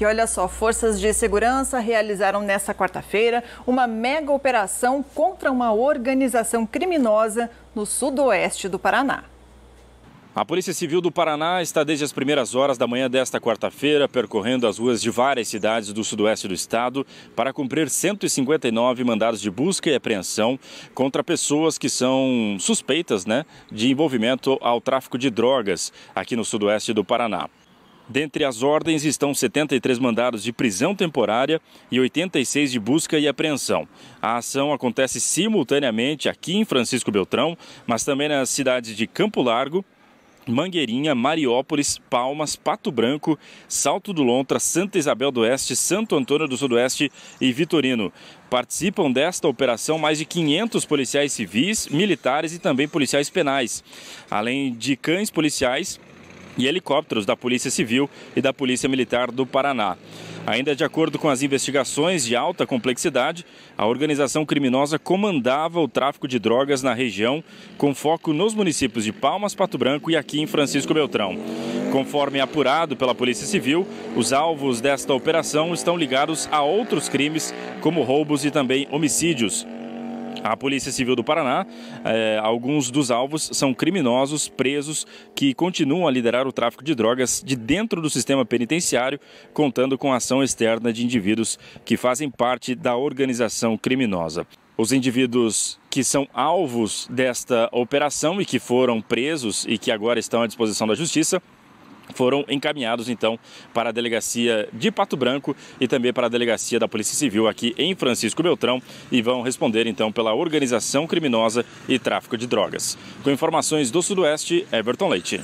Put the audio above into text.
E olha só, forças de segurança realizaram nesta quarta-feira uma mega operação contra uma organização criminosa no sudoeste do Paraná. A Polícia Civil do Paraná está desde as primeiras horas da manhã desta quarta-feira percorrendo as ruas de várias cidades do sudoeste do estado para cumprir 159 mandados de busca e apreensão contra pessoas que são suspeitas né, de envolvimento ao tráfico de drogas aqui no sudoeste do Paraná. Dentre as ordens estão 73 mandados de prisão temporária e 86 de busca e apreensão. A ação acontece simultaneamente aqui em Francisco Beltrão, mas também nas cidades de Campo Largo, Mangueirinha, Mariópolis, Palmas, Pato Branco, Salto do Lontra, Santa Isabel do Oeste, Santo Antônio do Sudoeste e Vitorino. Participam desta operação mais de 500 policiais civis, militares e também policiais penais, além de cães policiais, e helicópteros da Polícia Civil e da Polícia Militar do Paraná. Ainda de acordo com as investigações de alta complexidade, a organização criminosa comandava o tráfico de drogas na região, com foco nos municípios de Palmas, Pato Branco e aqui em Francisco Beltrão. Conforme apurado pela Polícia Civil, os alvos desta operação estão ligados a outros crimes, como roubos e também homicídios. A Polícia Civil do Paraná, eh, alguns dos alvos são criminosos presos que continuam a liderar o tráfico de drogas de dentro do sistema penitenciário, contando com ação externa de indivíduos que fazem parte da organização criminosa. Os indivíduos que são alvos desta operação e que foram presos e que agora estão à disposição da Justiça foram encaminhados então para a delegacia de Pato Branco e também para a delegacia da Polícia Civil aqui em Francisco Beltrão e vão responder então pela organização criminosa e tráfico de drogas. Com informações do Sudoeste, Everton Leite.